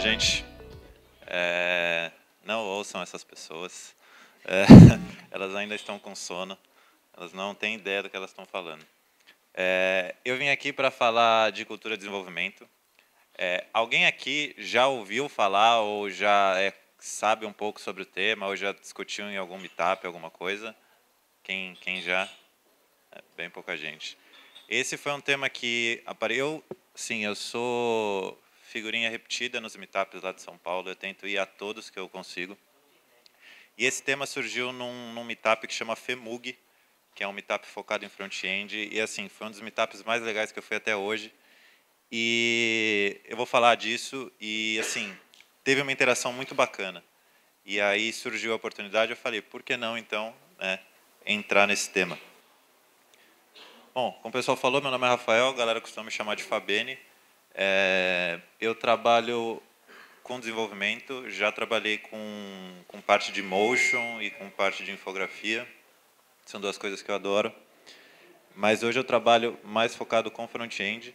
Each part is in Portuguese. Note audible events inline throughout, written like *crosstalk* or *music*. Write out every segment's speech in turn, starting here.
gente. É, não ouçam essas pessoas. É, *laughs* elas ainda estão com sono. Elas não têm ideia do que elas estão falando. É, eu vim aqui para falar de cultura de desenvolvimento. É, alguém aqui já ouviu falar ou já é, sabe um pouco sobre o tema ou já discutiu em algum meetup alguma coisa? Quem, quem já? É, bem pouca gente. Esse foi um tema que apareceu. Sim, eu sou figurinha repetida nos meetups lá de São Paulo, eu tento ir a todos que eu consigo. E esse tema surgiu num, num meetup que chama FEMUG, que é um meetup focado em front-end, e assim, foi um dos meetups mais legais que eu fui até hoje. E eu vou falar disso, e assim, teve uma interação muito bacana. E aí surgiu a oportunidade, eu falei, por que não, então, né, entrar nesse tema? Bom, como o pessoal falou, meu nome é Rafael, a galera costuma me chamar de Fabene, é, eu trabalho com desenvolvimento, já trabalhei com, com parte de motion e com parte de infografia. São duas coisas que eu adoro. Mas hoje eu trabalho mais focado com front-end.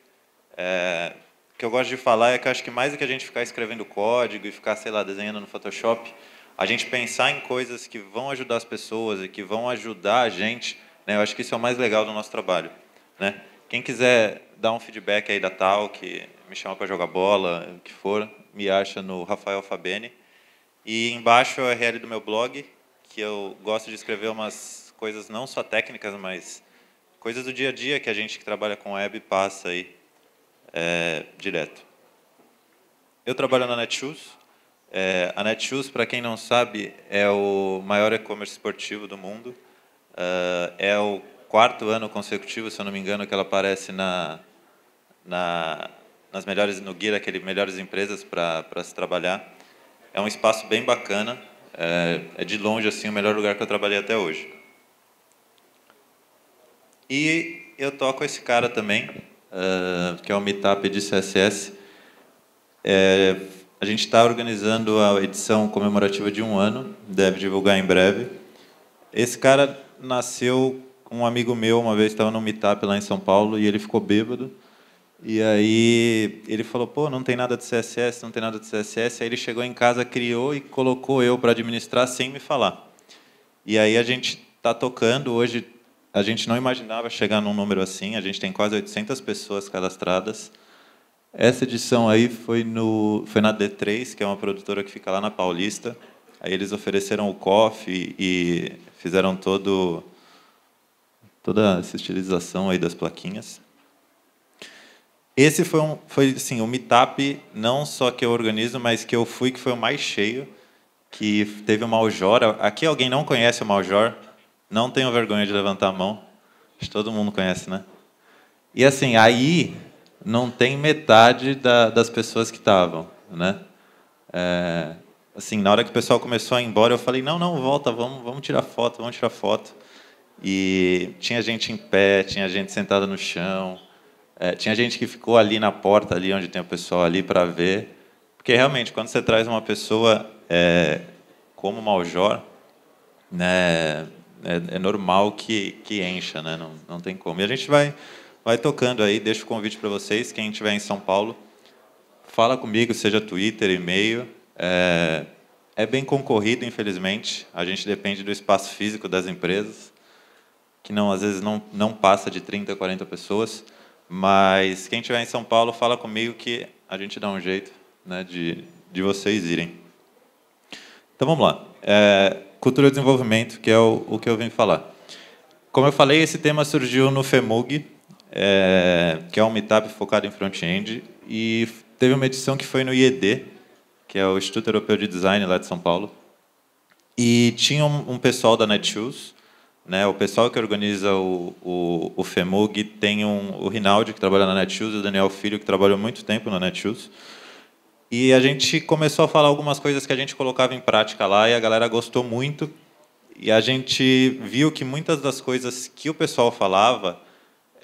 É, o que eu gosto de falar é que acho que mais do que a gente ficar escrevendo código e ficar, sei lá, desenhando no Photoshop, a gente pensar em coisas que vão ajudar as pessoas e que vão ajudar a gente, né? eu acho que isso é o mais legal do nosso trabalho. Né? Quem quiser dá um feedback aí da tal, que me chama para jogar bola, o que for, me acha no Rafael Fabene. E embaixo é o URL do meu blog, que eu gosto de escrever umas coisas não só técnicas, mas coisas do dia a dia que a gente que trabalha com web passa aí é, direto. Eu trabalho na Netshoes. É, a Netshoes, para quem não sabe, é o maior e-commerce esportivo do mundo. é, é o quarto ano consecutivo, se eu não me engano, que ela aparece na, na nas melhores no guia daquele melhores empresas para se trabalhar. É um espaço bem bacana. É, é, de longe assim o melhor lugar que eu trabalhei até hoje. E eu toco esse cara também, uh, que é o Meetup de CSS. É, a gente está organizando a edição comemorativa de um ano, deve divulgar em breve. Esse cara nasceu um amigo meu uma vez estava no meetup lá em São Paulo e ele ficou bêbado. E aí ele falou, pô, não tem nada de CSS, não tem nada de CSS. Aí ele chegou em casa, criou e colocou eu para administrar sem me falar. E aí a gente está tocando hoje. A gente não imaginava chegar num número assim. A gente tem quase 800 pessoas cadastradas. Essa edição aí foi, no, foi na D3, que é uma produtora que fica lá na Paulista. Aí eles ofereceram o coffee e fizeram todo toda essa estilização aí das plaquinhas. Esse foi um, foi assim, um meetup não só que eu organizo, mas que eu fui que foi o mais cheio, que teve o Maljor. Aqui alguém não conhece o Maljor? Não tenho vergonha de levantar a mão. Acho que todo mundo conhece, né? E assim, aí não tem metade da, das pessoas que estavam, né? É, assim, na hora que o pessoal começou a ir embora, eu falei: "Não, não, volta, vamos, vamos tirar foto, vamos tirar foto". E tinha gente em pé, tinha gente sentada no chão, é, tinha gente que ficou ali na porta, ali onde tem o pessoal ali para ver. Porque realmente, quando você traz uma pessoa é, como Maljor, né, é, é, normal que, que encha, né? Não, não tem como. E a gente vai, vai tocando aí, deixo o convite para vocês, quem estiver em São Paulo, fala comigo, seja Twitter, e-mail. É, é bem concorrido, infelizmente. A gente depende do espaço físico das empresas que não às vezes não, não passa de 30, 40 pessoas, mas quem estiver em São Paulo, fala comigo que a gente dá um jeito né, de, de vocês irem. Então vamos lá. É, cultura e desenvolvimento, que é o, o que eu vim falar. Como eu falei, esse tema surgiu no FEMUG, é, que é um meetup focado em front-end, e teve uma edição que foi no IED, que é o Instituto Europeu de Design lá de São Paulo. E tinha um, um pessoal da Netshoes né, o pessoal que organiza o, o, o FEMUG tem um, o Rinaldi, que trabalha na Netshoes, e o Daniel Filho, que trabalhou muito tempo na Netshoes. E a gente começou a falar algumas coisas que a gente colocava em prática lá e a galera gostou muito. E a gente viu que muitas das coisas que o pessoal falava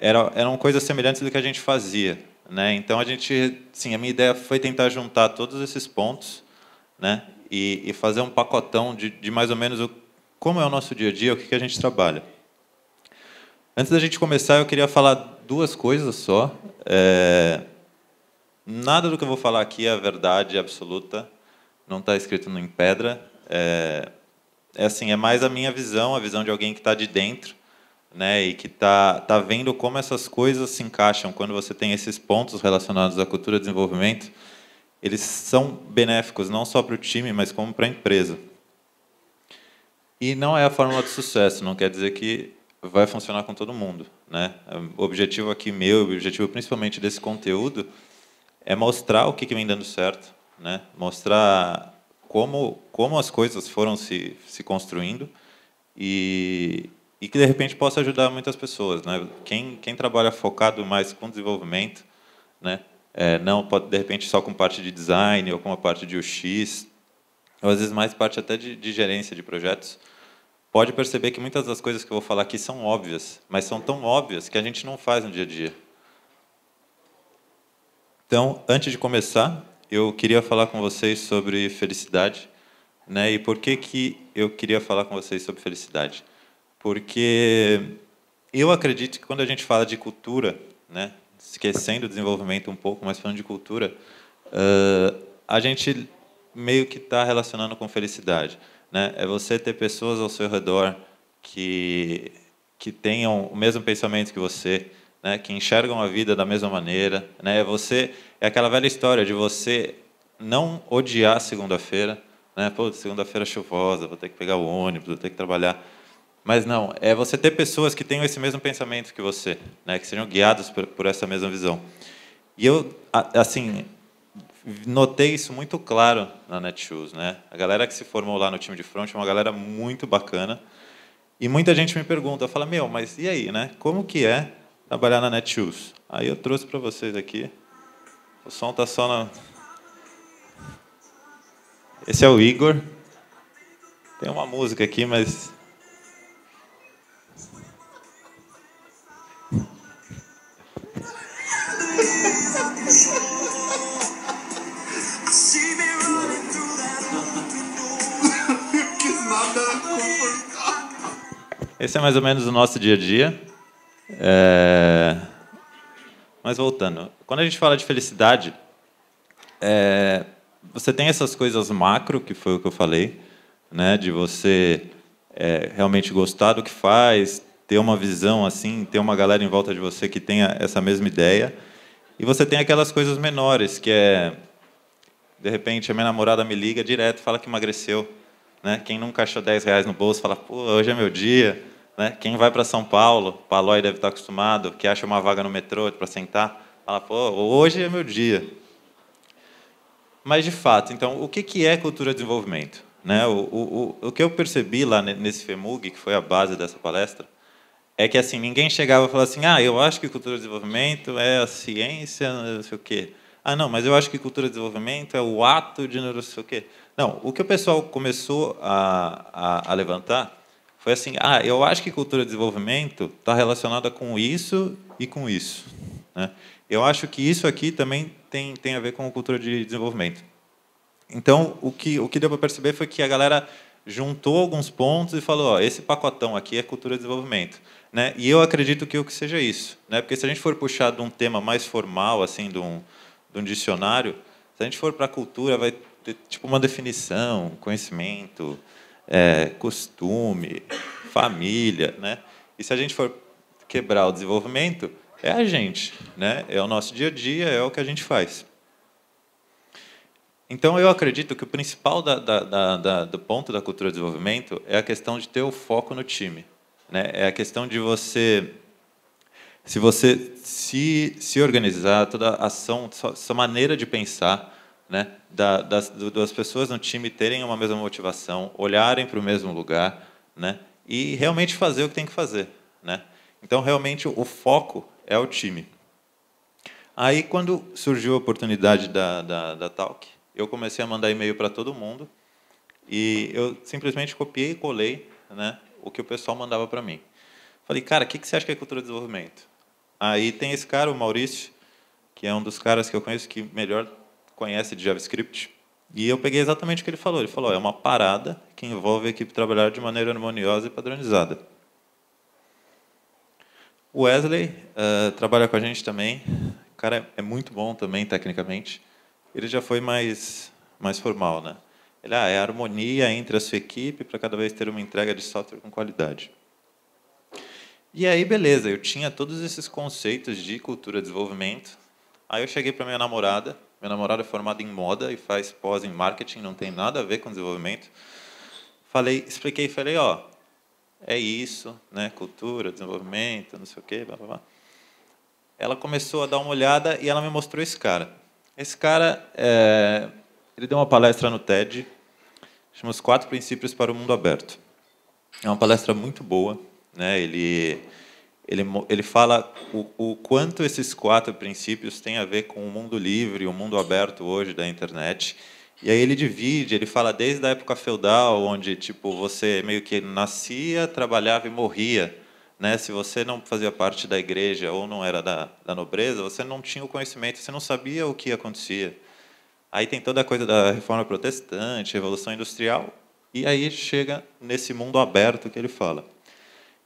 eram, eram coisas semelhantes do que a gente fazia. Né? Então a gente, sim, a minha ideia foi tentar juntar todos esses pontos né? e, e fazer um pacotão de, de mais ou menos o como é o nosso dia a dia, o que, a gente trabalha. Antes da gente começar, eu queria falar duas coisas só. É... Nada do que eu vou falar aqui é verdade absoluta, não está escrito em pedra. É... é assim, é mais a minha visão, a visão de alguém que está de dentro, né, e que está tá vendo como essas coisas se encaixam quando você tem esses pontos relacionados à cultura de desenvolvimento. Eles são benéficos não só para o time, mas como para a empresa. E não é a fórmula de sucesso, não quer dizer que vai funcionar com todo mundo. Né? O objetivo aqui meu, o objetivo principalmente desse conteúdo, é mostrar o que, vem dando certo, né? mostrar como, como as coisas foram se, se construindo e, e que de repente possa ajudar muitas pessoas. Né? Quem, quem trabalha focado mais com desenvolvimento, né? É, não pode de repente só com parte de design ou com a parte de UX, ou às vezes mais parte até de, de gerência de projetos, pode perceber que muitas das coisas que eu vou falar aqui são óbvias, mas são tão óbvias que a gente não faz no dia a dia. Então, antes de começar, eu queria falar com vocês sobre felicidade, né? E por que que eu queria falar com vocês sobre felicidade? Porque eu acredito que quando a gente fala de cultura, né, esquecendo o desenvolvimento um pouco, mas falando de cultura, uh, a gente meio que está relacionando com felicidade né? É você ter pessoas ao seu redor que que tenham o mesmo pensamento que você, né? Que enxergam a vida da mesma maneira, né? É você é aquela velha história de você não odiar segunda-feira, né? Pô, segunda-feira é chuvosa, vou ter que pegar o ônibus, vou ter que trabalhar. Mas não, é você ter pessoas que tenham esse mesmo pensamento que você, né? Que sejam guiadas por, por essa mesma visão. E eu, assim, notei isso muito claro na Netshoes, né? A galera que se formou lá no time de front é uma galera muito bacana. E muita gente me pergunta, fala: "Meu, mas e aí, né? Como que é trabalhar na Netshoes?". Aí eu trouxe para vocês aqui. O som tá só na Esse é o Igor. Tem uma música aqui, mas Esse é mais ou menos o nosso dia a dia. É... Mas voltando, quando a gente fala de felicidade, é... você tem essas coisas macro, que foi o que eu falei, né? de você é, realmente gostar do que faz, ter uma visão assim, ter uma galera em volta de você que tenha essa mesma ideia. E você tem aquelas coisas menores, que é. De repente, a minha namorada me liga direto, fala que emagreceu. Né? Quem nunca achou 10 reais no bolso, fala, pô, hoje é meu dia. Né? Quem vai para São Paulo, Palói deve estar acostumado, que acha uma vaga no metrô para sentar, fala, pô, hoje é meu dia. Mas, de fato, então, o que é cultura de desenvolvimento? Né? O, o, o, o que eu percebi lá nesse FEMUG, que foi a base dessa palestra, é que assim ninguém chegava e falava assim, ah, eu acho que cultura de desenvolvimento é a ciência, não sei o quê. Ah, não, mas eu acho que cultura de desenvolvimento é o ato de não sei o quê. Não, o que o pessoal começou a, a, a levantar foi assim, ah, eu acho que cultura de desenvolvimento está relacionada com isso e com isso. Né? Eu acho que isso aqui também tem, tem a ver com cultura de desenvolvimento. Então, o que, o que deu para perceber foi que a galera juntou alguns pontos e falou: ó, esse pacotão aqui é cultura de desenvolvimento. Né? E eu acredito que o que seja isso. Né? Porque se a gente for puxar de um tema mais formal, assim, de um, de um dicionário, se a gente for para a cultura, vai ter tipo, uma definição, conhecimento, é, costume, família, né? E se a gente for quebrar o desenvolvimento, é a gente, né? É o nosso dia a dia, é o que a gente faz. Então, eu acredito que o principal da, da, da, do ponto da cultura de desenvolvimento é a questão de ter o foco no time. Né? É a questão de você. Se você se, se organizar, toda a ação, sua, sua maneira de pensar, né? Da, das, das, pessoas no time terem uma mesma motivação, olharem para o mesmo lugar, né? E realmente fazer o que tem que fazer, né? Então realmente o foco é o time. Aí quando surgiu a oportunidade da, da, da Talk, eu comecei a mandar e-mail para todo mundo e eu simplesmente copiei e colei, né? O que o pessoal mandava para mim. Falei, cara, o que, que você acha que é cultura de desenvolvimento? Aí tem esse cara, o Maurício, que é um dos caras que eu conheço que melhor conhece de JavaScript. E eu peguei exatamente o que ele falou. Ele falou: é uma parada que envolve a equipe trabalhar de maneira harmoniosa e padronizada. O Wesley uh, trabalha com a gente também. O cara é, é muito bom também, tecnicamente. Ele já foi mais, mais formal, né? Ele ah, é a harmonia entre a sua equipe para cada vez ter uma entrega de software com qualidade. E aí, beleza, eu tinha todos esses conceitos de cultura de desenvolvimento. Aí eu cheguei para minha namorada meu namorado é formado em moda e faz pós em marketing, não tem nada a ver com desenvolvimento. Falei, expliquei, falei, ó, é isso, né? Cultura, desenvolvimento, não sei o quê, blá, blá, blá. Ela começou a dar uma olhada e ela me mostrou esse cara. Esse cara, é, ele deu uma palestra no TED, chama Os Quatro Princípios para o Mundo Aberto. É uma palestra muito boa, né? Ele ele, ele fala o, o quanto esses quatro princípios têm a ver com o mundo livre, o mundo aberto hoje da internet. E aí ele divide, ele fala desde a época feudal, onde tipo você meio que nascia, trabalhava e morria. Né? Se você não fazia parte da igreja ou não era da, da nobreza, você não tinha o conhecimento, você não sabia o que acontecia. Aí tem toda a coisa da reforma protestante, revolução industrial, e aí chega nesse mundo aberto que ele fala.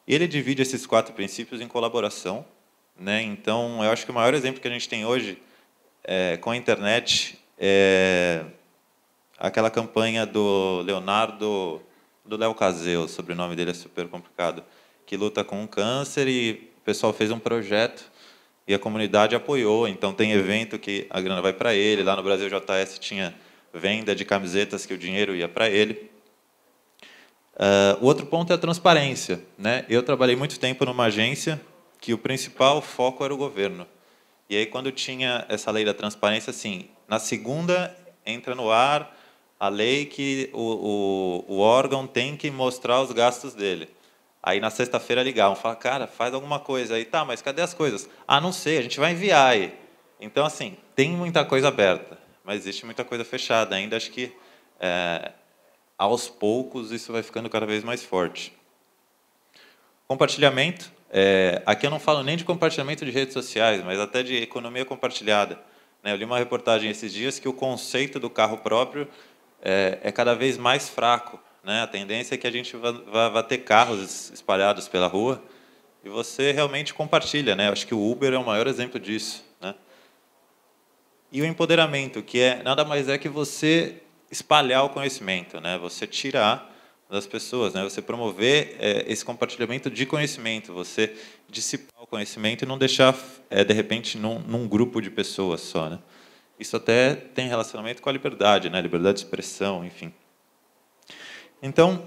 Ele divide esses quatro princípios em colaboração. Né? Então, eu acho que o maior exemplo que a gente tem hoje é, com a internet é aquela campanha do Leonardo, do Léo Caseu, o sobrenome dele é super complicado, que luta com o câncer e o pessoal fez um projeto e a comunidade apoiou. Então, tem evento que a grana vai para ele. Lá no Brasil, JS tinha venda de camisetas que o dinheiro ia para ele. Uh, o outro ponto é a transparência. Né? Eu trabalhei muito tempo numa agência que o principal foco era o governo. E aí, quando tinha essa lei da transparência, assim, na segunda entra no ar a lei que o, o, o órgão tem que mostrar os gastos dele. Aí, na sexta-feira, ligavam, falavam, cara, faz alguma coisa. Aí, tá, mas cadê as coisas? Ah, não sei, a gente vai enviar aí. Então, assim, tem muita coisa aberta, mas existe muita coisa fechada ainda. Acho que é, aos poucos isso vai ficando cada vez mais forte. Compartilhamento. É, aqui eu não falo nem de compartilhamento de redes sociais, mas até de economia compartilhada. Né? Eu li uma reportagem esses dias que o conceito do carro próprio é, é cada vez mais fraco. Né? A tendência é que a gente vá, ter carros espalhados pela rua e você realmente compartilha. Né? acho que o Uber é o maior exemplo disso. Né? E o empoderamento, que é nada mais é que você espalhar o conhecimento, né? Você tirar das pessoas, né? Você promover é, esse compartilhamento de conhecimento, você dissipar o conhecimento e não deixar é, de repente num, num, grupo de pessoas só, né? Isso até tem relacionamento com a liberdade, né? Liberdade de expressão, enfim. Então,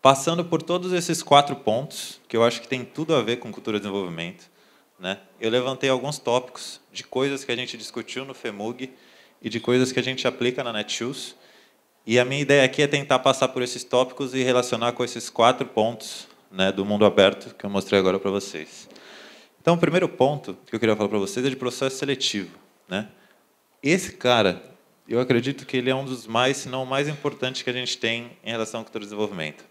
passando por todos esses quatro pontos, que eu acho que tem tudo a ver com cultura de desenvolvimento, né? Eu levantei alguns tópicos de coisas que a gente discutiu no FEMUG e de coisas que a gente aplica na Netshoes. E a minha ideia aqui é tentar passar por esses tópicos e relacionar com esses quatro pontos né, do mundo aberto que eu mostrei agora para vocês. Então, o primeiro ponto que eu queria falar para vocês é de processo seletivo. Né? Esse cara, eu acredito que ele é um dos mais, se não o mais importante que a gente tem em relação ao desenvolvimento.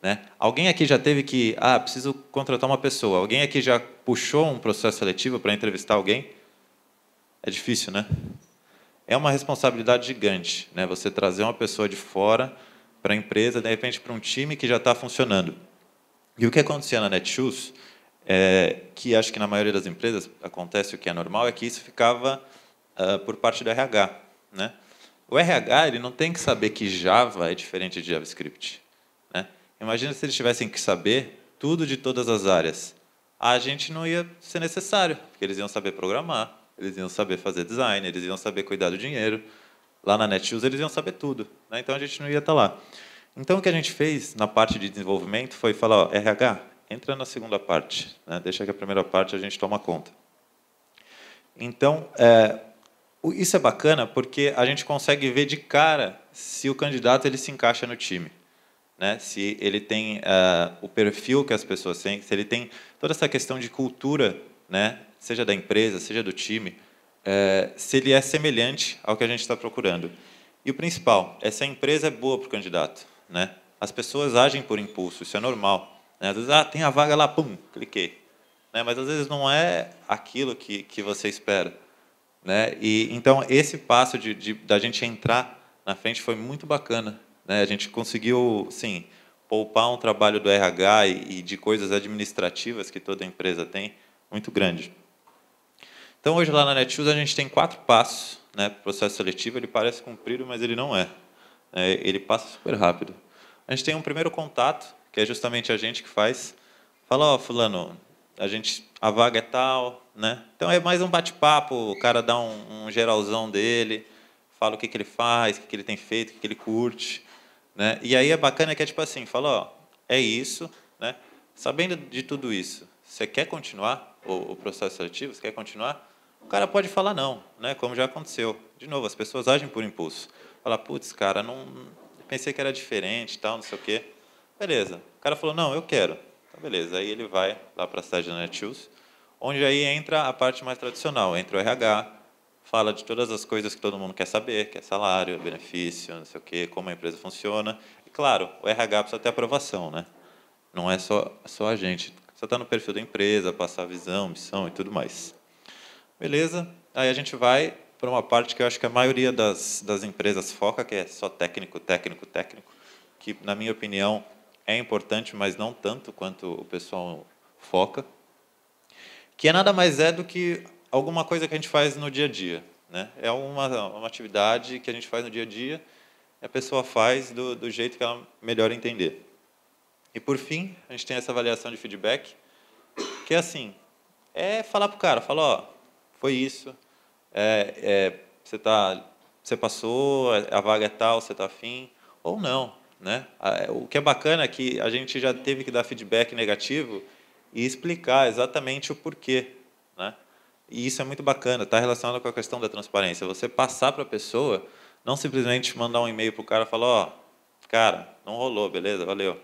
Né? Alguém aqui já teve que, ah, preciso contratar uma pessoa. Alguém aqui já puxou um processo seletivo para entrevistar alguém? É difícil, né? é uma responsabilidade gigante, né? Você trazer uma pessoa de fora para a empresa, de repente para um time que já está funcionando. E o que acontecia na Netshoes, é, que acho que na maioria das empresas acontece o que é normal, é que isso ficava uh, por parte do RH, né? O RH ele não tem que saber que Java é diferente de JavaScript, né? Imagina se eles tivessem que saber tudo de todas as áreas. A gente não ia ser necessário, porque eles iam saber programar, eles iam saber fazer design, eles iam saber cuidar do dinheiro. Lá na Netshoes eles iam saber tudo, né? então a gente não ia estar tá lá. Então o que a gente fez na parte de desenvolvimento foi falar, ó, RH, entra na segunda parte, né? deixa que a primeira parte a gente toma conta. Então, é, isso é bacana porque a gente consegue ver de cara se o candidato ele se encaixa no time. Né? Se ele tem uh, o perfil que as pessoas têm, se ele tem toda essa questão de cultura né, seja da empresa, seja do time, é, se ele é semelhante ao que a gente está procurando. E o principal é se a empresa é boa para o candidato. Né? As pessoas agem por impulso, isso é normal. Né? Às vezes, ah, tem a vaga lá, pum, cliquei. Né? Mas às vezes não é aquilo que, que você espera. Né? E então esse passo de, de, da gente entrar na frente foi muito bacana. Né? A gente conseguiu, sim, poupar um trabalho do RH e, e de coisas administrativas que toda empresa tem muito grande. Então, hoje lá na Netshoes a gente tem quatro passos. Né? O processo seletivo ele parece cumprido, mas ele não é. é. Ele passa super rápido. A gente tem um primeiro contato, que é justamente a gente que faz. Fala, ó, oh, fulano, a gente a vaga é tal, né? Então é mais um bate-papo, o cara dá um, um, geralzão dele, fala o que, que ele faz, o que, que ele tem feito, o que, que ele curte, né? E aí é bacana que é tipo assim, fala, ó, é isso, né? Sabendo de tudo isso, você quer continuar o, o processo seletivo? Você quer continuar? O cara pode falar não, né? como já aconteceu. De novo, as pessoas agem por impulso. Falar, putz, cara, não pensei que era diferente, tal, não sei o quê. Beleza. O cara falou, não, eu quero. Então, beleza. Aí ele vai lá para a sede da Netshoes, onde aí entra a parte mais tradicional, entra o RH, fala de todas as coisas que todo mundo quer saber, que é salário, benefício, não sei o quê, como a empresa funciona. E, claro, o RH precisa ter aprovação, né? Não é só, só a gente. Você está no perfil da empresa, passar a visão, missão e tudo mais. Beleza. Aí a gente vai para uma parte que eu acho que a maioria das, das empresas foca, que é só técnico, técnico, técnico, que, na minha opinião, é importante, mas não tanto quanto o pessoal foca, que é nada mais é do que alguma coisa que a gente faz no dia a dia. Né? É uma, uma atividade que a gente faz no dia a dia e a pessoa faz do, do jeito que ela melhor entender. E, por fim, a gente tem essa avaliação de feedback, que é assim, é falar para o cara, falar, ó, foi isso. É, é, você tá, você passou, a vaga é tal, você está afim, ou não. Né? É, o que é bacana é que a gente já teve que dar feedback negativo e explicar exatamente o porquê. Né? E isso é muito bacana, está relacionado com a questão da transparência. Você passar para a pessoa, não simplesmente mandar um e-mail para o cara e falar, ó, oh, cara, não rolou, beleza, valeu.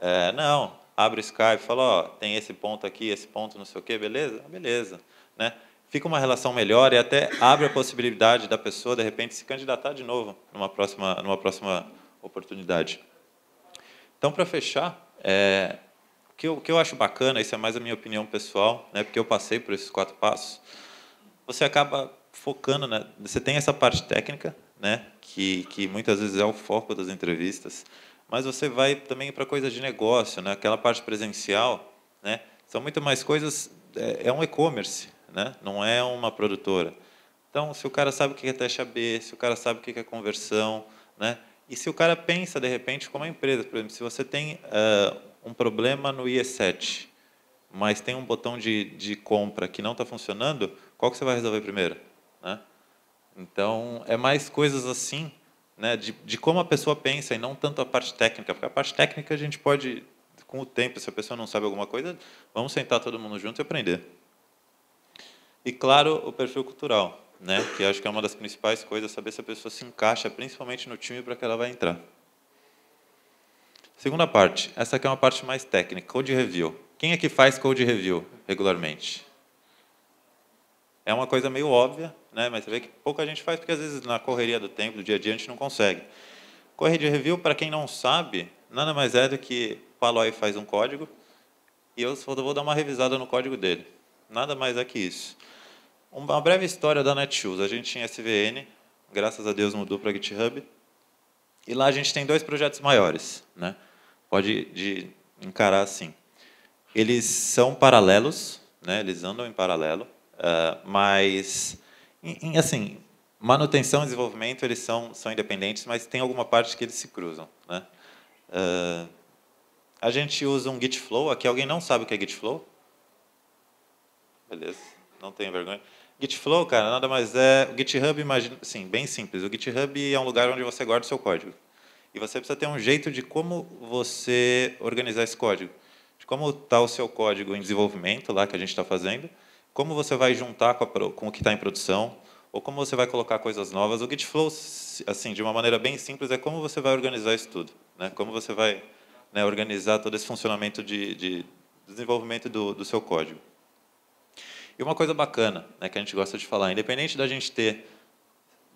É, não, abre o Skype, e fala, ó, oh, tem esse ponto aqui, esse ponto não sei o quê, beleza? Beleza, né? fica uma relação melhor e até abre a possibilidade da pessoa, de repente, se candidatar de novo numa próxima, numa próxima oportunidade. Então, para fechar, é, o, que eu, o que eu acho bacana, isso é mais a minha opinião pessoal, né, porque eu passei por esses quatro passos, você acaba focando, né, você tem essa parte técnica, né, que, que muitas vezes é o foco das entrevistas, mas você vai também para coisas de negócio, né, aquela parte presencial, né, são muito mais coisas, é, é um e-commerce, né? não é uma produtora. Então, se o cara sabe o que é teste B, se o cara sabe o que é conversão, né? e se o cara pensa, de repente, como a empresa. Por exemplo, se você tem uh, um problema no IE7, mas tem um botão de, de compra que não está funcionando, qual que você vai resolver primeiro? Né? Então, é mais coisas assim, né, de, de como a pessoa pensa e não tanto a parte técnica, porque a parte técnica a gente pode, com o tempo, se a pessoa não sabe alguma coisa, vamos sentar todo mundo junto e aprender. E, claro, o perfil cultural, né? que acho que é uma das principais coisas, saber se a pessoa se encaixa, principalmente no time para que ela vai entrar. Segunda parte, essa aqui é uma parte mais técnica, code review. Quem é que faz code review regularmente? É uma coisa meio óbvia, né? mas você vê que pouca gente faz, porque às vezes na correria do tempo, do dia a dia, a gente não consegue. Code de review, para quem não sabe, nada mais é do que o Paloi faz um código e eu vou dar uma revisada no código dele. Nada mais é que isso. Uma breve história da Netshoes. A gente tinha SVN, graças a Deus mudou para GitHub. E lá a gente tem dois projetos maiores, né? Pode de encarar assim. Eles são paralelos, né? Eles andam em paralelo, uh, mas em, em, assim, manutenção e desenvolvimento eles são são independentes, mas tem alguma parte que eles se cruzam, né? Uh, a gente usa um Git Flow. Aqui alguém não sabe o que é Git Flow? Beleza, não tenho vergonha. Gitflow, cara, nada mais é. O GitHub, imagina, sim, bem simples. O GitHub é um lugar onde você guarda o seu código. E você precisa ter um jeito de como você organizar esse código. De como está o seu código em desenvolvimento, lá que a gente está fazendo, como você vai juntar com, a, com o que está em produção, ou como você vai colocar coisas novas. O GitFlow, assim, de uma maneira bem simples, é como você vai organizar isso tudo. Né? Como você vai né, organizar todo esse funcionamento de, de desenvolvimento do, do seu código. E uma coisa bacana né, que a gente gosta de falar, independente da gente ter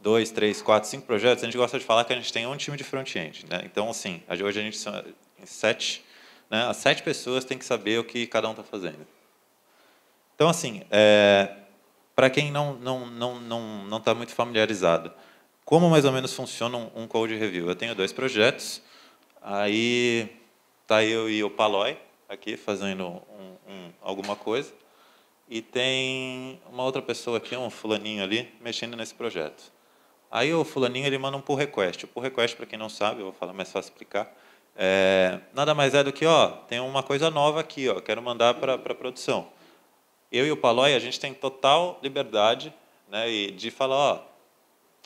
dois, três, quatro, cinco projetos, a gente gosta de falar que a gente tem um time de front-end. Né? Então, assim, hoje a gente são é, sete, né? as sete pessoas têm que saber o que cada um está fazendo. Então, assim, é, para quem não não não não não está muito familiarizado, como mais ou menos funciona um, um code review? Eu tenho dois projetos, aí está eu e o Paloi aqui fazendo um, um, alguma coisa e tem uma outra pessoa aqui, um fulaninho ali, mexendo nesse projeto. Aí o fulaninho ele manda um pull request. O pull request, para quem não sabe, eu vou falar mais é fácil explicar, é, nada mais é do que, ó, tem uma coisa nova aqui, ó, quero mandar para a produção. Eu e o Palói, a gente tem total liberdade né, de falar, ó,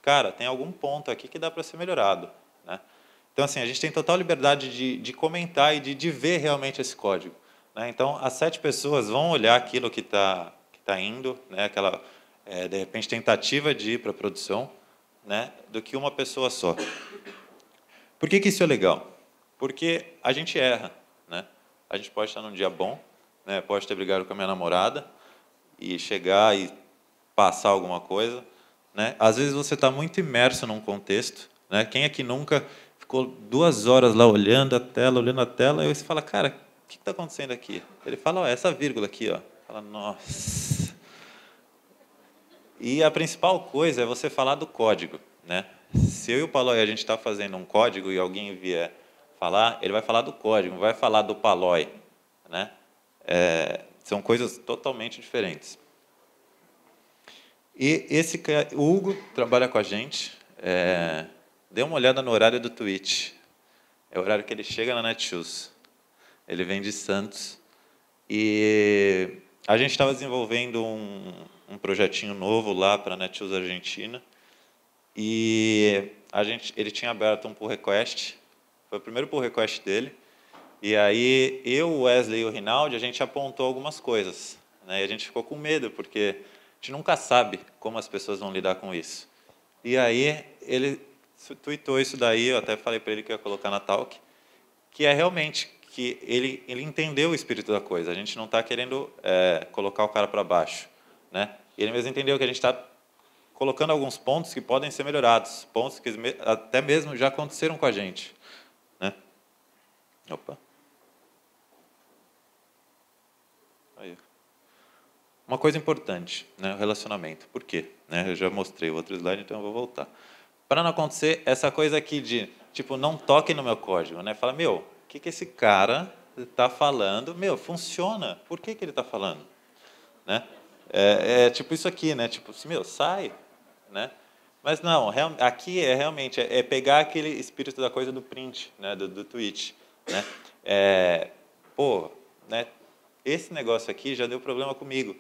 cara, tem algum ponto aqui que dá para ser melhorado. Né? Então, assim, a gente tem total liberdade de, de comentar e de, de ver realmente esse código. Né? Então, as sete pessoas vão olhar aquilo que está que tá indo, né? aquela, é, de repente, tentativa de ir para a produção, né? do que uma pessoa só. Por que, que isso é legal? Porque a gente erra. Né? A gente pode estar num dia bom, né? pode ter brigado com a minha namorada e chegar e passar alguma coisa. Né? Às vezes você está muito imerso num contexto. Né? Quem é que nunca ficou duas horas lá olhando a tela, olhando a tela, e você fala, cara, o que está acontecendo aqui? Ele fala, ó, essa vírgula aqui, ó. Fala, nossa. E a principal coisa é você falar do código, né? Se eu e o Paloi a gente está fazendo um código e alguém vier falar, ele vai falar do código, vai falar do Paloi, né? É, são coisas totalmente diferentes. E esse o Hugo trabalha com a gente. É, dê uma olhada no horário do Twitch. É o horário que ele chega na Netshoes. Ele vem de Santos. E a gente estava desenvolvendo um, um projetinho novo lá para a Netshoes Argentina. E a gente, ele tinha aberto um pull request. Foi o primeiro pull request dele. E aí eu, o Wesley e o Rinaldi, a gente apontou algumas coisas. Né? E a gente ficou com medo, porque a gente nunca sabe como as pessoas vão lidar com isso. E aí ele tweetou isso daí, eu até falei para ele que ia colocar na talk, que é realmente que ele, ele entendeu o espírito da coisa. A gente não está querendo é, colocar o cara para baixo. Né? Ele mesmo entendeu que a gente está colocando alguns pontos que podem ser melhorados, pontos que até mesmo já aconteceram com a gente. Né? Opa. Aí. Uma coisa importante, né, o relacionamento. Por quê? Né, eu já mostrei o outro slide, então eu vou voltar. Para não acontecer essa coisa aqui de, tipo, não toque no meu código, né? Fala, meu, que, que esse cara está falando? Meu, funciona. Por que, que ele está falando? Né? É, é, tipo isso aqui, né? Tipo, meu, sai, né? Mas não, real, aqui é realmente é, é, pegar aquele espírito da coisa do print, né? Do, do tweet, né? É, pô, né? Esse negócio aqui já deu problema comigo,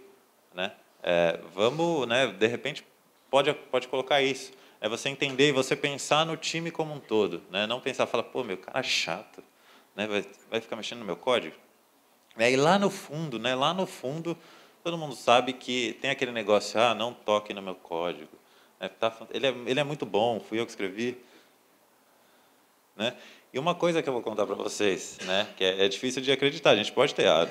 né? É, vamos, né? De repente pode pode colocar isso. É você entender e você pensar no time como um todo, né? Não pensar, falar, pô, meu cara chato né? vai, vai ficar mexendo no meu código? E lá no fundo, né? lá no fundo, todo mundo sabe que tem aquele negócio, ah, não toque no meu código. É, tá, ele, é, ele é muito bom, fui eu que escrevi. Né? E uma coisa que eu vou contar para vocês, né? que é, é, difícil de acreditar, a gente pode ter errado,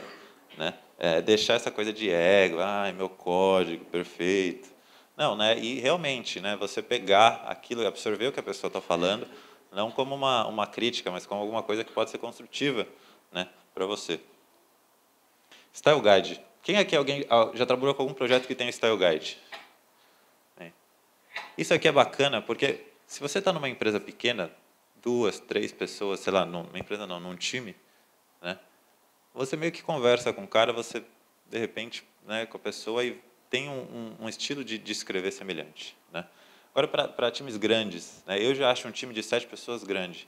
né? É deixar essa coisa de ego, ah, meu código perfeito. Não, né? E realmente, né? Você pegar aquilo, e absorver o que a pessoa está falando não como uma, uma crítica, mas como alguma coisa que pode ser construtiva né, para você. Style Guide. Quem aqui é alguém ah, já trabalhou com algum projeto que tem Style Guide? É. Isso aqui é bacana porque se você está numa empresa pequena, duas, três pessoas, sei lá, numa empresa não, num time, né? Você meio que conversa com o cara, você de repente, né, com a pessoa e tem um, um estilo de, de escrever semelhante, né? Agora, para times grandes, né? eu já acho um time de sete pessoas grande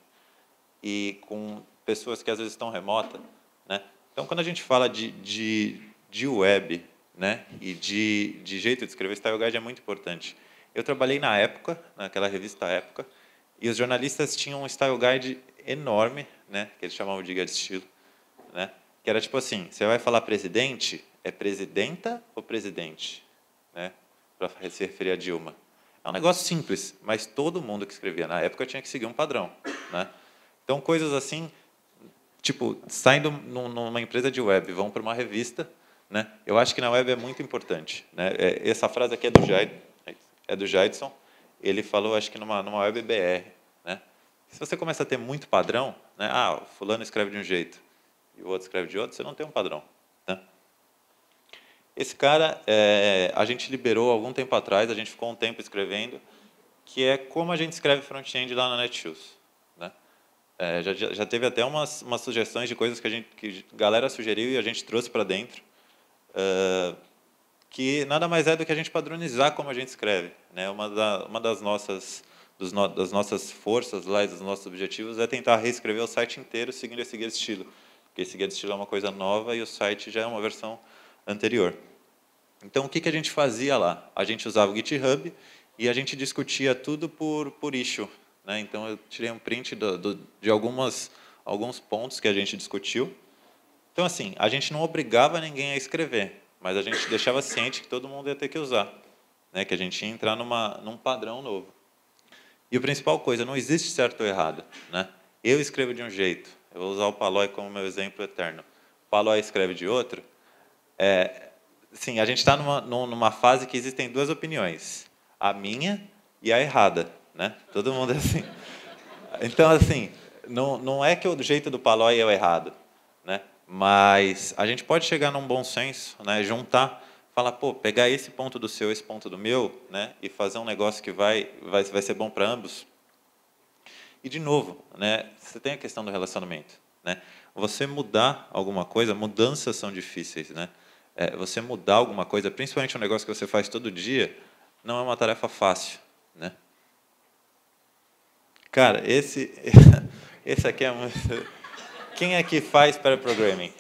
e com pessoas que às vezes estão remota. Né? Então, quando a gente fala de, de, de web né? e de, de jeito de escrever, Style Guide é muito importante. Eu trabalhei na época, naquela revista Época, e os jornalistas tinham um Style Guide enorme, né? que eles chamavam de guia de estilo, né? que era tipo assim, você vai falar presidente, é presidenta ou presidente? Né? Para se referir a Dilma. É um negócio simples, mas todo mundo que escrevia na época tinha que seguir um padrão. Né? Então, coisas assim, tipo, saindo numa empresa de web, vão para uma revista, né? eu acho que na web é muito importante. Né? É, essa frase aqui é do, Jaid, é do Jaidson, ele falou, acho que numa, numa web BR. Né? Se você começa a ter muito padrão, né? ah, fulano escreve de um jeito e o outro escreve de outro, você não tem um padrão. Esse cara, é, a gente liberou algum tempo atrás, a gente ficou um tempo escrevendo, que é como a gente escreve front-end lá na Netshoes. Né? É, já, já teve até umas, umas sugestões de coisas que a gente, que a galera sugeriu e a gente trouxe para dentro, é, que nada mais é do que a gente padronizar como a gente escreve. Né? Uma, da, uma das nossas dos no, das nossas forças lá dos nossos objetivos é tentar reescrever o site inteiro seguindo esse guia estilo, porque esse guia estilo é uma coisa nova e o site já é uma versão anterior. Então, o que, que a gente fazia lá? A gente usava o GitHub e a gente discutia tudo por, por issue. Né? Então, eu tirei um print do, do, de algumas, alguns pontos que a gente discutiu. Então, assim, a gente não obrigava ninguém a escrever, mas a gente deixava ciente que todo mundo ia ter que usar, né? que a gente ia entrar numa, num padrão novo. E a principal coisa, não existe certo ou errado. Né? Eu escrevo de um jeito, eu vou usar o Palói como meu exemplo eterno. O escreve de outro, é, sim, a gente está numa, numa fase que existem duas opiniões, a minha e a errada, né? Todo mundo é assim. Então, assim, não, não é que o jeito do Palói é o errado, né? Mas a gente pode chegar num bom senso, né? Juntar, falar, pô, pegar esse ponto do seu, esse ponto do meu, né? E fazer um negócio que vai, vai, vai ser bom para ambos. E de novo, né? Você tem a questão do relacionamento, né? Você mudar alguma coisa, mudanças são difíceis, né? é, você mudar alguma coisa, principalmente um negócio que você faz todo dia, não é uma tarefa fácil, né? Cara, esse, *laughs* esse aqui é muito... *laughs* Quem é que faz para programming?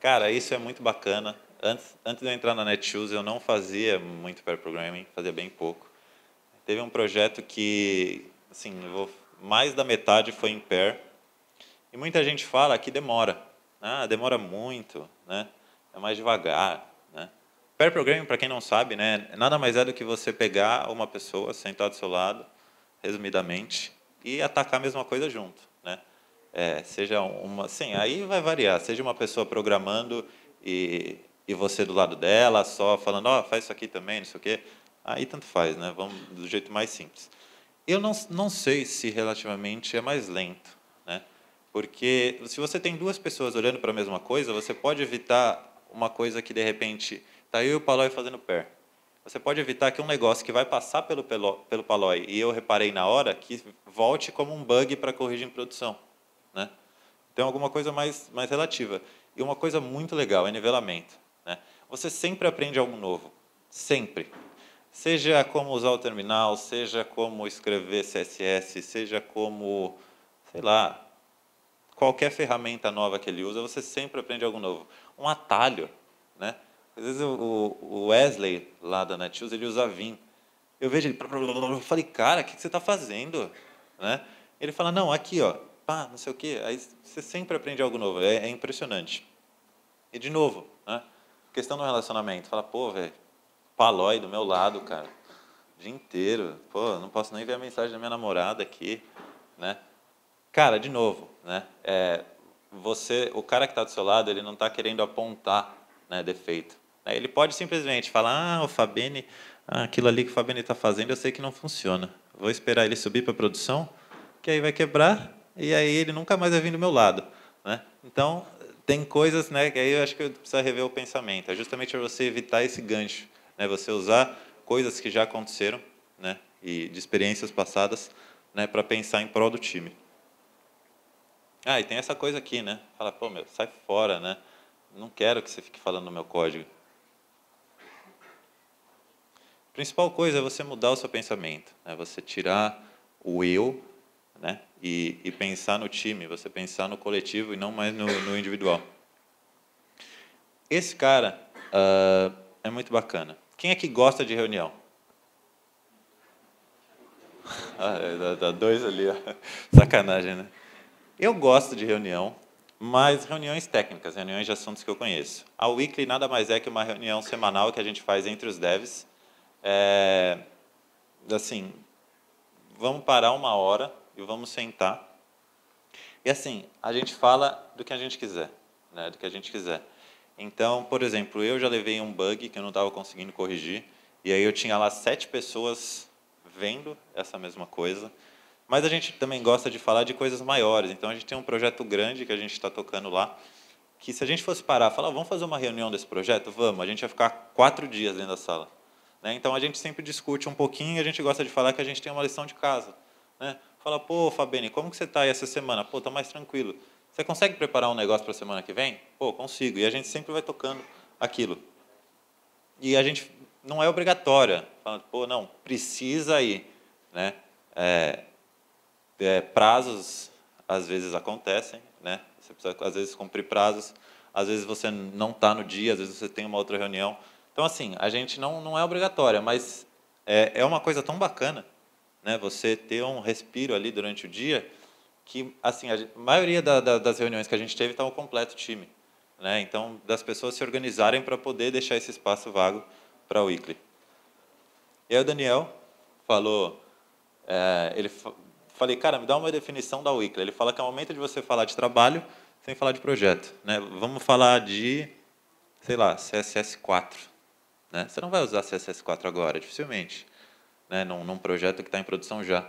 Cara, isso é muito bacana. Antes, antes de eu entrar na Netshoes, eu não fazia muito pair programming, fazia bem pouco. Teve um projeto que, assim, vou, mais da metade foi em pair. E muita gente fala que demora. Ah, demora muito, né? É mais devagar. Né? Pair programming, para quem não sabe, né, nada mais é do que você pegar uma pessoa, sentar do seu lado, resumidamente, e atacar a mesma coisa junto. Né? É, seja uma. Sim, aí vai variar. Seja uma pessoa programando e, e você do lado dela, só falando, ó, oh, faz isso aqui também, não sei o quê. Aí tanto faz, né? Vamos do jeito mais simples. Eu não, não sei se relativamente é mais lento, né? Porque se você tem duas pessoas olhando para a mesma coisa, você pode evitar uma coisa que de repente está eu e o Paloi fazendo pé. Você pode evitar que um negócio que vai passar pelo, pelo, pelo e eu reparei na hora, que volte como um bug para corrigir em produção. Né? Então, alguma coisa mais, mais relativa. E uma coisa muito legal é nivelamento. Né? Você sempre aprende algo novo. Sempre. Seja como usar o terminal, seja como escrever CSS, seja como, sei lá, qualquer ferramenta nova que ele usa, você sempre aprende algo novo. Um atalho, né? Às vezes o Wesley, lá da NetUse, ele usa Vim. Eu vejo ele, eu falei, cara, o que você está fazendo? Né? Ele fala, não, aqui, ó, pá, não sei o quê. Aí você sempre aprende algo novo, é, é impressionante. E de novo, né? questão do relacionamento. Fala, pô, velho, palói do meu lado, cara, o dia inteiro. Pô, não posso nem ver a mensagem da minha namorada aqui, né? Cara, de novo, né? É, você, o cara que está do seu lado, ele não está querendo apontar né, defeito. Né? Ele pode simplesmente falar, ah, o Fabene, ah, aquilo ali que o Fabene está fazendo, eu sei que não funciona. Vou esperar ele subir para a produção, que aí vai quebrar e aí ele nunca mais vai vir do meu lado, né? Então tem coisas, né? Que aí eu acho que precisa rever o pensamento. É justamente para você evitar esse gancho, né? Você usar coisas que já aconteceram, né? E de experiências passadas, né? Para pensar em prol do time. Ah, e tem essa coisa aqui, né? Fala, pô, meu, sai fora, né? Não quero que você fique falando no meu código. A principal coisa é você mudar o seu pensamento, né? Você tirar o eu, né? E, e pensar no time, você pensar no coletivo e não mais no, no individual. Esse cara uh, é muito bacana. Quem é que gosta de reunião? *laughs* Ah, é, dá dois ali, ó. *laughs* Sacanagem, né? Eu gosto de reunião, mas reuniões técnicas, reuniões de assuntos que eu conheço. A Weekly nada mais é que uma reunião semanal que a gente faz entre os devs. É, assim, vamos parar uma hora e vamos sentar. E assim, a gente fala do que a gente quiser, né? Do que a gente quiser. Então, por exemplo, eu já levei um bug que eu não estava conseguindo corrigir, e aí eu tinha lá sete pessoas vendo essa mesma coisa. Mas a gente também gosta de falar de coisas maiores. Então a gente tem um projeto grande que a gente está tocando lá, que se a gente fosse parar, falar, ah, vamos fazer uma reunião desse projeto, vamos, a gente ia ficar quatro dias dentro da sala. Né? Então a gente sempre discute um pouquinho. A gente gosta de falar que a gente tem uma lição de casa. Né? Fala, pô, Fabene, como que você está aí essa semana? Pô, tá mais tranquilo. Você consegue preparar um negócio para a semana que vem? Pô, consigo. E a gente sempre vai tocando aquilo. E a gente não é obrigatória. Fala, pô, não, precisa ir. Né? É, é, prazos às vezes acontecem, né? Você precisa às vezes cumprir prazos, às vezes você não está no dia, às vezes você tem uma outra reunião. Então assim, a gente não não é obrigatória, mas é, é uma coisa tão bacana, né? Você ter um respiro ali durante o dia que assim a maioria da, da, das reuniões que a gente teve estava tá o completo time, né? Então das pessoas se organizarem para poder deixar esse espaço vago para o Weekly. E aí o Daniel falou, é, ele Falei, cara, me dá uma definição da Wicla. Ele fala que é o momento de você falar de trabalho sem falar de projeto. Né? Vamos falar de, sei lá, CSS4. Né? Você não vai usar CSS4 agora, dificilmente, né? num, num projeto que está em produção já,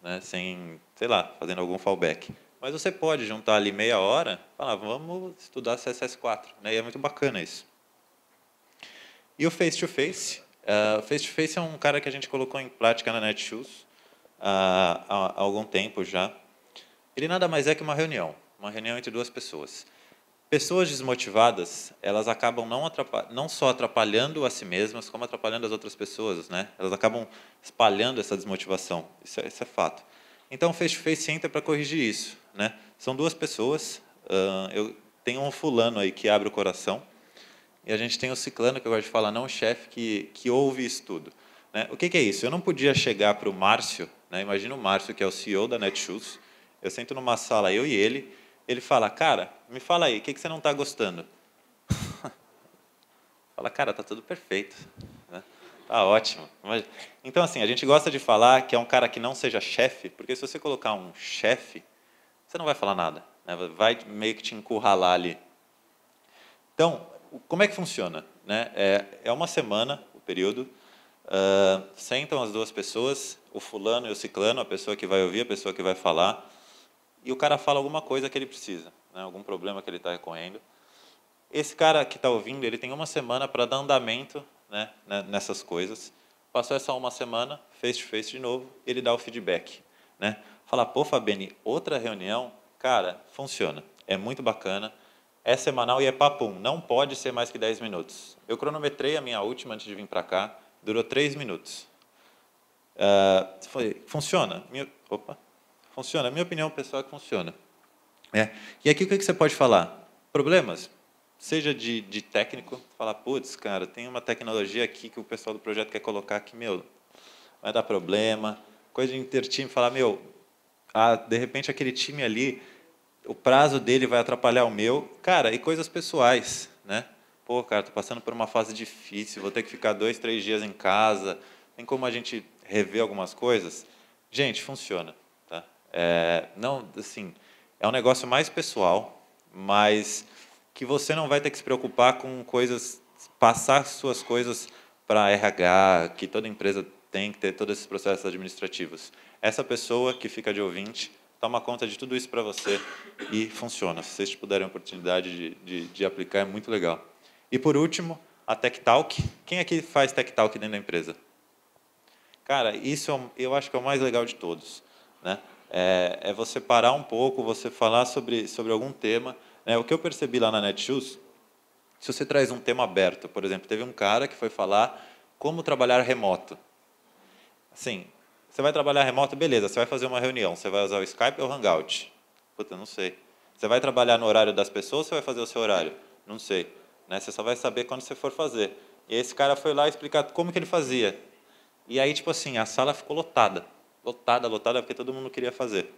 né? sem, sei lá, fazendo algum fallback. Mas você pode juntar ali meia hora, falar, vamos estudar CSS4. Né? E é muito bacana isso. E o face-to-face? -face? Uh, face-to-face -face é um cara que a gente colocou em prática na Netshoes há, há algum tempo já. Ele nada mais é que uma reunião, uma reunião entre duas pessoas. Pessoas desmotivadas, elas acabam não, não, só atrapalhando a si mesmas, como atrapalhando as outras pessoas, né? Elas acabam espalhando essa desmotivação. Isso é, isso é fato. Então, o face-to-face entra para corrigir isso, né? São duas pessoas. Uh, eu tenho um fulano aí que abre o coração e a gente tem o um ciclano, que eu gosto de falar, não o chefe, que, que ouve isso tudo. Né? O que, que é isso? Eu não podia chegar para o Márcio né? Imagina o Márcio, que é o CEO da Netshoes. Eu sento numa sala, eu e ele. Ele fala, cara, me fala aí, o que, que você não está gostando? *laughs* fala, cara, tá tudo perfeito. Né? Tá ótimo. Então, assim, a gente gosta de falar que é um cara que não seja chefe, porque se você colocar um chefe, você não vai falar nada. Né? Vai meio que te encurralar ali. Então, como é que funciona? Né? É, é uma semana o período. Uh, sentam as duas pessoas, o fulano e o ciclano, a pessoa que vai ouvir, a pessoa que vai falar, e o cara fala alguma coisa que ele precisa, né, algum problema que ele está recorrendo. Esse cara que está ouvindo, ele tem uma semana para dar andamento né, né, nessas coisas. Passou essa uma semana, face-to-face de novo, ele dá o feedback. Né? Fala, pô, Fabene, outra reunião, cara, funciona, é muito bacana, é semanal e é papum, não pode ser mais que 10 minutos. Eu cronometrei a minha última antes de vir para cá, Durou três minutos. Uh, funciona? Minha, opa, funciona. Minha opinião pessoal é que funciona. É. E aqui o que, você pode falar? Problemas? Seja de, de técnico, falar, putz, cara, tem uma tecnologia aqui que o pessoal do projeto quer colocar que, meu, vai dar problema. Coisa de intertime, falar, meu, ah, de repente aquele time ali, o prazo dele vai atrapalhar o meu. Cara, e coisas pessoais, né? pô, cara, tô passando por uma fase difícil, vou ter que ficar dois, três dias em casa, tem como a gente rever algumas coisas? Gente, funciona, tá? É, não, assim, é um negócio mais pessoal, mas que você não vai ter que se preocupar com coisas, passar suas coisas para RH, que toda empresa tem que ter todos esses processos administrativos. Essa pessoa que fica de ouvinte toma conta de tudo isso para você e funciona. Se vocês puderem a oportunidade de, de, de aplicar, é muito legal. E por último, a Tech Talk. Quem aqui é faz Tech Talk dentro da empresa? Cara, isso é eu acho que é o mais legal de todos. Né? É, é você parar um pouco, você falar sobre, sobre algum tema. Né? O que eu percebi lá na Netshoes, se você traz um tema aberto, por exemplo, teve um cara que foi falar como trabalhar remoto. Assim, você vai trabalhar remoto, beleza, você vai fazer uma reunião, você vai usar o Skype ou o Hangout? Puta, não sei. Você vai trabalhar no horário das pessoas, você vai fazer o seu horário? Não sei. Né? Você só vai saber quando você for fazer. E esse cara foi lá explicar como que ele fazia. E aí, tipo assim, a sala ficou lotada. Lotada, lotada, porque todo mundo queria fazer.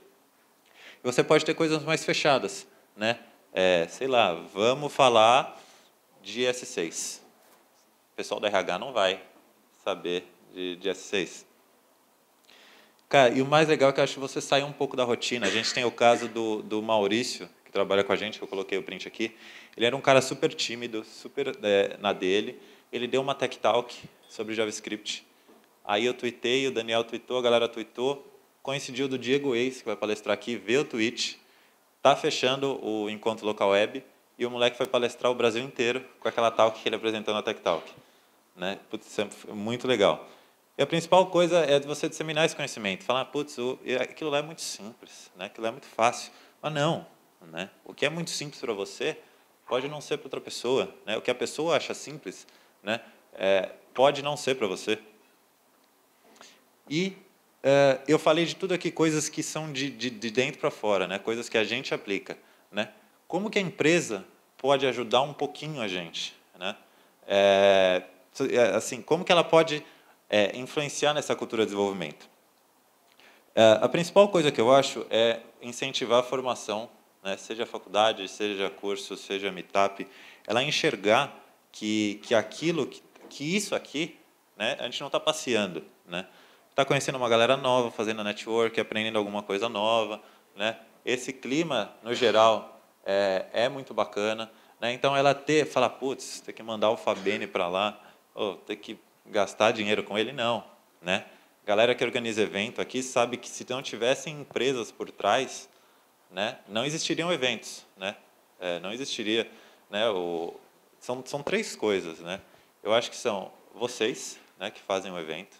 E você pode ter coisas mais fechadas, né? É, sei lá, vamos falar de S6. O pessoal da RH não vai saber de, de S6. Cara, e o mais legal é que eu acho que você sai um pouco da rotina. A gente tem o caso do, do Maurício, trabalha com a gente, eu coloquei o print aqui, ele era um cara super tímido, super é, na dele. Ele deu uma tech talk sobre JavaScript. Aí eu tuitei, o Daniel tweetou, a galera tweetou. Coincidiu do Diego Ace, que vai palestrar aqui, vê o tweet. Tá fechando o encontro local web e o moleque vai palestrar o Brasil inteiro com aquela talk que ele apresentou na Tech Talk. Né? Putz, é muito legal. E a principal coisa é você disseminar esse conhecimento. Falar, putz, aquilo lá é muito simples, né? aquilo lá é muito fácil. Mas não, né? O que é muito simples para você pode não ser para outra pessoa. Né? O que a pessoa acha simples né? É, pode não ser para você. E é, eu falei de tudo aqui, coisas que são de, de, de dentro para fora, né? coisas que a gente aplica. Né? Como que a empresa pode ajudar um pouquinho a gente? Né? É, é assim, como que ela pode é, influenciar nessa cultura de desenvolvimento? É, a principal coisa que eu acho é incentivar a formação né, seja faculdade, seja curso, seja meetup, ela enxergar que, que aquilo, que, que isso aqui, né, a gente não está passeando, né? Está conhecendo uma galera nova, fazendo network, aprendendo alguma coisa nova, né? Esse clima, no geral, é, é muito bacana, né? Então, ela ter, falar, putz, tem que mandar o Fabene para lá, ou ter que gastar dinheiro com ele, não, né? Galera que organiza evento aqui sabe que se não tivessem empresas por trás, né, não existiriam eventos, né? É, não existiria, né? O, são, são três coisas, né? Eu acho que são vocês, né, que fazem o evento,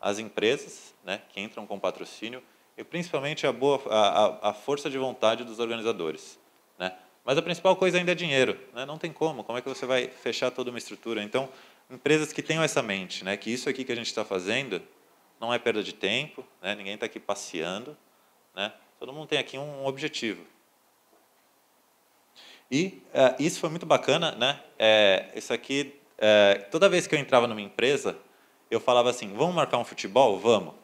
as empresas, né, que entram com patrocínio e principalmente a boa, a, a força de vontade dos organizadores, né? Mas a principal coisa ainda é dinheiro, né? Não tem como. Como é que você vai fechar toda uma estrutura? Então, empresas que tenham essa mente, né? Que isso aqui que a gente está fazendo não é perda de tempo, né? Ninguém está aqui passeando, né? Todo mundo tem aqui um objetivo. E é, isso foi muito bacana, né? É, isso aqui, é, toda vez que eu entrava numa empresa, eu falava assim: vamos marcar um futebol? Vamos.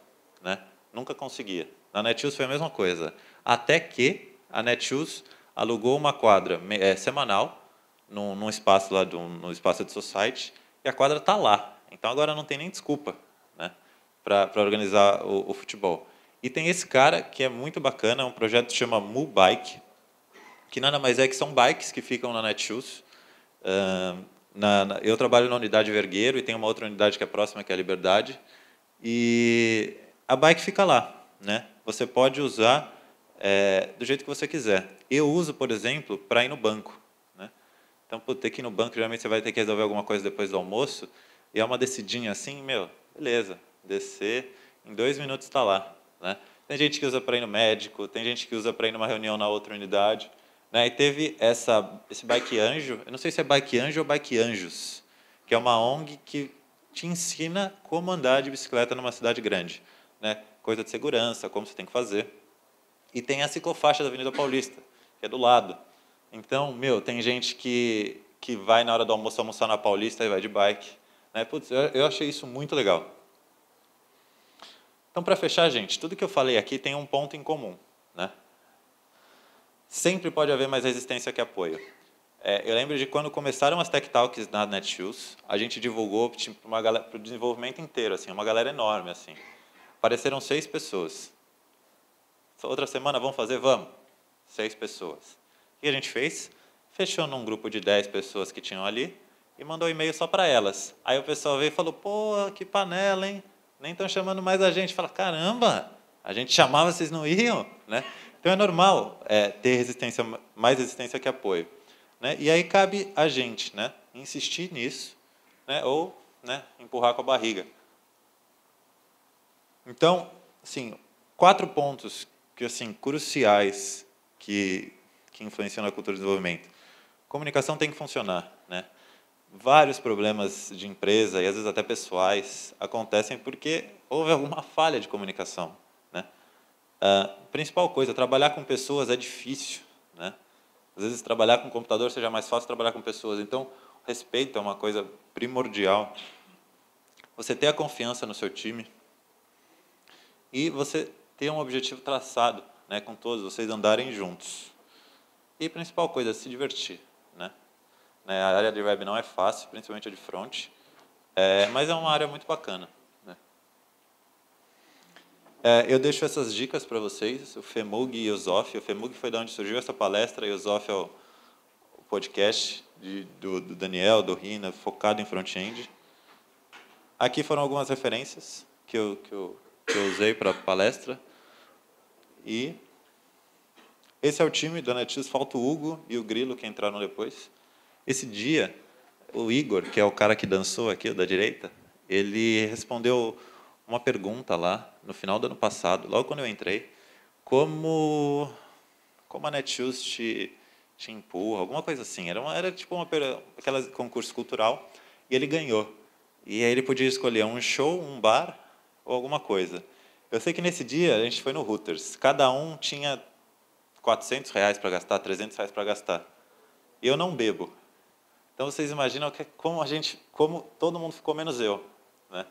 Né? Nunca conseguia. Na Netshoes foi a mesma coisa. Até que a Netshoes alugou uma quadra é, semanal num, num, espaço lá, do, no espaço do Society, e a quadra está lá. Então agora não tem nem desculpa né, para organizar o, o futebol. E tem esse cara que é muito bacana, um projeto que chama Mu Bike, que nada mais é que são bikes que ficam na Netshoes. Uh, na, na, eu trabalho na unidade Vergueiro e tem uma outra unidade que é próxima, que é a Liberdade. E a bike fica lá. Né? Você pode usar é, do jeito que você quiser. Eu uso, por exemplo, para ir no banco. Né? Então, por ter que ir no banco, geralmente você vai ter que resolver alguma coisa depois do almoço. E é uma descidinha assim, meu, beleza, descer, em dois minutos está lá. Né? Tem gente que usa para ir no médico, tem gente que usa para ir numa reunião na outra unidade. Né? E teve essa, esse Bike Anjo, eu não sei se é Bike Anjo ou Bike Anjos, que é uma ONG que te ensina como andar de bicicleta numa cidade grande. Né? Coisa de segurança, como você tem que fazer. E tem a ciclofaixa da Avenida Paulista, que é do lado. Então, meu, tem gente que, que vai na hora do almoço almoçar na Paulista e vai de bike. Né? Putz, eu, eu achei isso muito legal. Então, para fechar, gente, tudo que eu falei aqui tem um ponto em comum. Né? Sempre pode haver mais resistência que apoio. É, eu lembro de quando começaram as Tech Talks na NetShoes, a gente divulgou para tipo, o desenvolvimento inteiro, assim, uma galera enorme. assim. Apareceram seis pessoas. Outra semana, vamos fazer? Vamos. Seis pessoas. O que a gente fez? Fechou num grupo de dez pessoas que tinham ali e mandou e-mail só para elas. Aí o pessoal veio e falou, pô, que panela, hein? nem estão chamando mais a gente. Fala, caramba, a gente chamava, vocês não iam, né? Então é normal é, ter resistência, mais resistência que apoio, né? E aí cabe a gente, né? Insistir nisso, né? Ou, né? Empurrar com a barriga. Então, assim, quatro pontos que assim cruciais que que influenciam na cultura do desenvolvimento. Comunicação tem que funcionar, né? vários problemas de empresa e às vezes até pessoais acontecem porque houve alguma falha de comunicação. Né? Ah, principal coisa, trabalhar com pessoas é difícil. Né? Às vezes trabalhar com computador seja mais fácil trabalhar com pessoas. Então, respeito é uma coisa primordial. Você ter a confiança no seu time e você ter um objetivo traçado, né, com todos vocês andarem juntos. E principal coisa, se divertir, né? Né? A área de web não é fácil, principalmente a de front, é, mas é uma área muito bacana. Né? É, eu deixo essas dicas para vocês, o FEMUG e o ZOF. O FEMUG foi de onde surgiu essa palestra e o ZOF é o, podcast de, do, do Daniel, do Rina, focado em front-end. Aqui foram algumas referências que eu, que eu, que eu usei para a palestra. E esse é o time do Netis, falta o Hugo e o Grilo que entraram depois. Esse dia, o Igor, que é o cara que dançou aqui, da direita, ele respondeu uma pergunta lá, no final do ano passado, logo quando eu entrei, como, como a Netshoes te, te empurra, alguma coisa assim. Era, uma, era tipo uma, aquela concurso cultural, e ele ganhou. E aí ele podia escolher um show, um bar ou alguma coisa. Eu sei que nesse dia a gente foi no Hooters. Cada um tinha 400 reais para gastar, 300 reais para gastar. Eu não bebo. Então vocês imaginam que, é como a gente, como todo mundo ficou menos eu, né?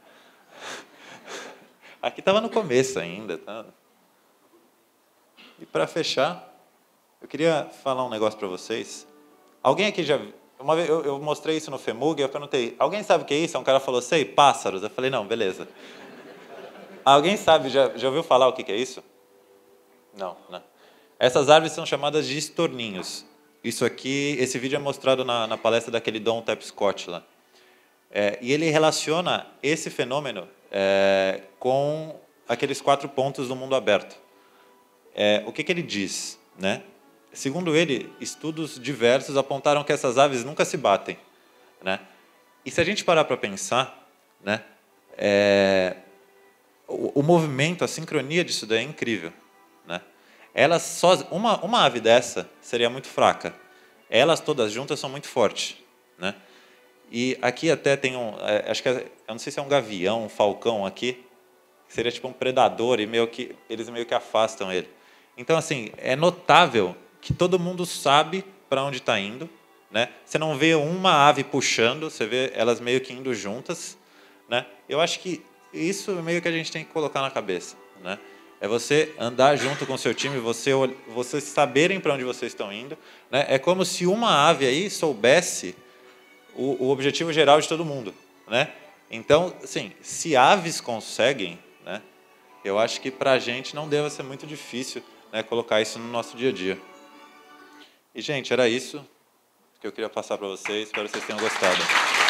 *laughs* Aqui estava no começo ainda, tá? E para fechar, eu queria falar um negócio para vocês. Alguém aqui já uma vez eu, eu mostrei isso no Femug, eu perguntei: "Alguém sabe o que é isso?" Um cara falou: "Sei, pássaros". Eu falei: "Não, beleza". Alguém sabe já, já ouviu falar o que é isso? Não, né? Essas árvores são chamadas de estorninhos. Isso aqui, esse vídeo é mostrado na, na palestra daquele Don Tapscott lá. É, e ele relaciona esse fenômeno é, com aqueles quatro pontos do mundo aberto. É, o que, que ele diz? Né? Segundo ele, estudos diversos apontaram que essas aves nunca se batem. Né? E se a gente parar para pensar, né, é, o, o movimento, a sincronia disso daí é incrível. Elas só uma uma ave dessa seria muito fraca. Elas todas juntas são muito fortes, né? E aqui até tem um, é, acho que é, eu não sei se é um gavião, um falcão aqui, seria tipo um predador e meio que eles meio que afastam ele. Então assim é notável que todo mundo sabe para onde está indo, né? Você não vê uma ave puxando, você vê elas meio que indo juntas, né? Eu acho que isso meio que a gente tem que colocar na cabeça, né? É você andar junto com o seu time, você vocês saberem para onde vocês estão indo. Né? É como se uma ave aí soubesse o, o objetivo geral de todo mundo. Né? Então, assim, se aves conseguem, né, eu acho que para a gente não deve ser muito difícil né, colocar isso no nosso dia a dia. E, gente, era isso que eu queria passar para vocês. Espero que vocês tenham gostado.